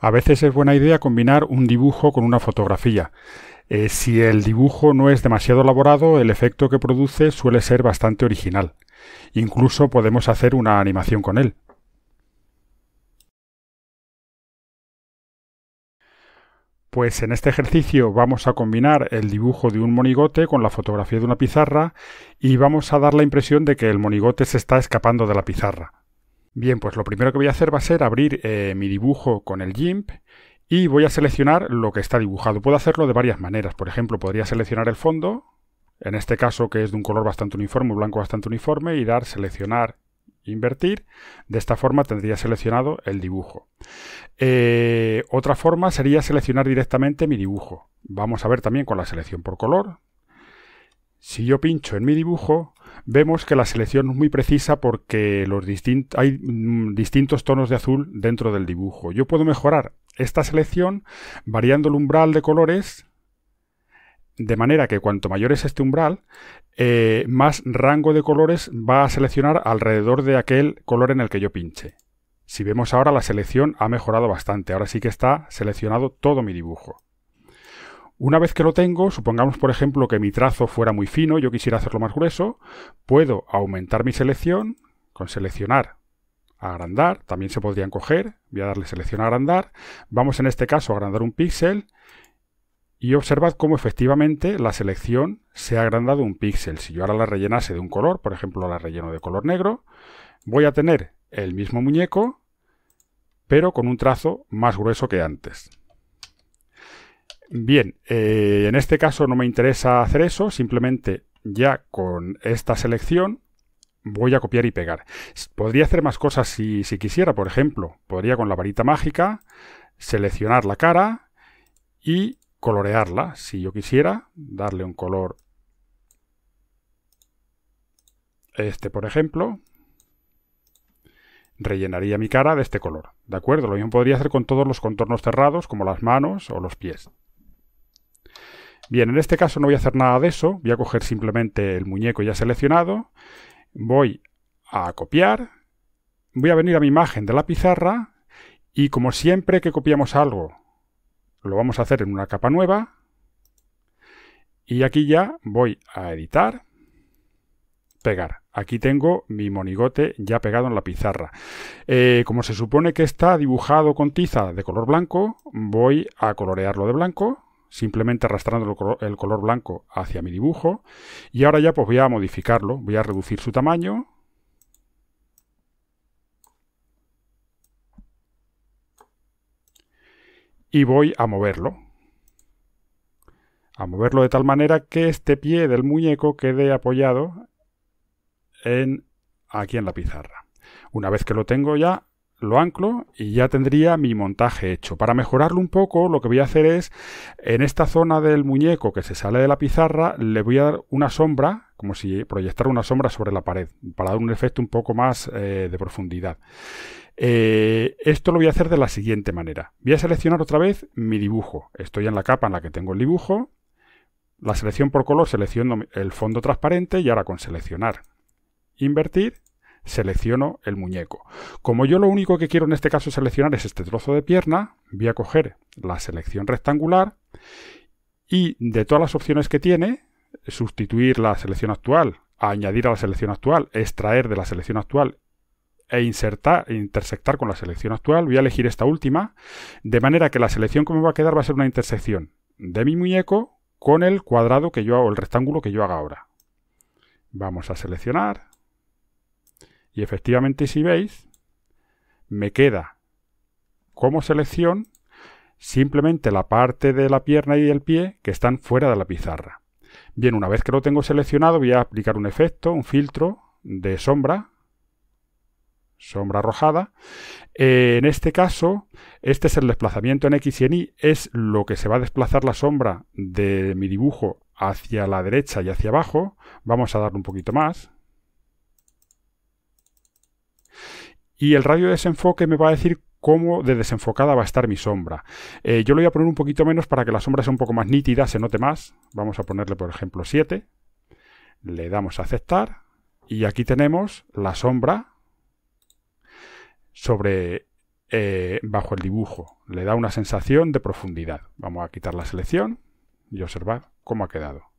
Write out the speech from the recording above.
A veces es buena idea combinar un dibujo con una fotografía. Eh, si el dibujo no es demasiado elaborado, el efecto que produce suele ser bastante original. Incluso podemos hacer una animación con él. Pues en este ejercicio vamos a combinar el dibujo de un monigote con la fotografía de una pizarra y vamos a dar la impresión de que el monigote se está escapando de la pizarra. Bien, pues lo primero que voy a hacer va a ser abrir eh, mi dibujo con el GIMP y voy a seleccionar lo que está dibujado. Puedo hacerlo de varias maneras. Por ejemplo, podría seleccionar el fondo, en este caso que es de un color bastante uniforme, un blanco bastante uniforme, y dar seleccionar invertir. De esta forma tendría seleccionado el dibujo. Eh, otra forma sería seleccionar directamente mi dibujo. Vamos a ver también con la selección por color. Si yo pincho en mi dibujo, vemos que la selección es muy precisa porque los hay mm, distintos tonos de azul dentro del dibujo. Yo puedo mejorar esta selección variando el umbral de colores de manera que cuanto mayor es este umbral, eh, más rango de colores va a seleccionar alrededor de aquel color en el que yo pinche. Si vemos ahora la selección ha mejorado bastante, ahora sí que está seleccionado todo mi dibujo. Una vez que lo tengo, supongamos por ejemplo que mi trazo fuera muy fino, yo quisiera hacerlo más grueso, puedo aumentar mi selección con seleccionar agrandar, también se podrían encoger, voy a darle selección agrandar, vamos en este caso a agrandar un píxel y observad cómo efectivamente la selección se ha agrandado un píxel. Si yo ahora la rellenase de un color, por ejemplo la relleno de color negro, voy a tener el mismo muñeco, pero con un trazo más grueso que antes. Bien, eh, en este caso no me interesa hacer eso, simplemente ya con esta selección voy a copiar y pegar. Podría hacer más cosas si, si quisiera, por ejemplo, podría con la varita mágica seleccionar la cara y colorearla, si yo quisiera, darle un color este por ejemplo, rellenaría mi cara de este color. ¿De acuerdo? Lo mismo podría hacer con todos los contornos cerrados, como las manos o los pies. Bien, en este caso no voy a hacer nada de eso, voy a coger simplemente el muñeco ya seleccionado, voy a copiar, voy a venir a mi imagen de la pizarra y como siempre que copiamos algo, lo vamos a hacer en una capa nueva y aquí ya voy a editar, pegar. Aquí tengo mi monigote ya pegado en la pizarra. Eh, como se supone que está dibujado con tiza de color blanco, voy a colorearlo de blanco simplemente arrastrando el color, blanco hacia mi dibujo. Y ahora ya pues voy a modificarlo, voy a reducir su tamaño, y voy a moverlo. A moverlo de tal manera que este pie del muñeco quede apoyado en, aquí en la pizarra. Una vez que lo tengo ya, lo anclo y ya tendría mi montaje hecho. Para mejorarlo un poco, lo que voy a hacer es, en esta zona del muñeco que se sale de la pizarra, le voy a dar una sombra, como si proyectara una sombra sobre la pared, para dar un efecto un poco más eh, de profundidad. Eh, esto lo voy a hacer de la siguiente manera. Voy a seleccionar otra vez mi dibujo. Estoy en la capa en la que tengo el dibujo. La selección por color selecciono el fondo transparente y ahora con seleccionar, invertir, selecciono el muñeco. Como yo lo único que quiero en este caso seleccionar es este trozo de pierna, voy a coger la selección rectangular y de todas las opciones que tiene, sustituir la selección actual, añadir a la selección actual, extraer de la selección actual e insertar, intersectar con la selección actual, voy a elegir esta última, de manera que la selección que me va a quedar va a ser una intersección de mi muñeco con el cuadrado que yo hago, el rectángulo que yo haga ahora. Vamos a seleccionar, y efectivamente, si veis, me queda como selección simplemente la parte de la pierna y del pie que están fuera de la pizarra. Bien, una vez que lo tengo seleccionado, voy a aplicar un efecto, un filtro de sombra, sombra arrojada. Eh, en este caso, este es el desplazamiento en X y en Y, es lo que se va a desplazar la sombra de mi dibujo hacia la derecha y hacia abajo. Vamos a darle un poquito más. y el radio de desenfoque me va a decir cómo de desenfocada va a estar mi sombra. Eh, yo lo voy a poner un poquito menos para que la sombra sea un poco más nítida, se note más. Vamos a ponerle, por ejemplo, 7. Le damos a aceptar. Y aquí tenemos la sombra sobre eh, bajo el dibujo. Le da una sensación de profundidad. Vamos a quitar la selección y observar cómo ha quedado.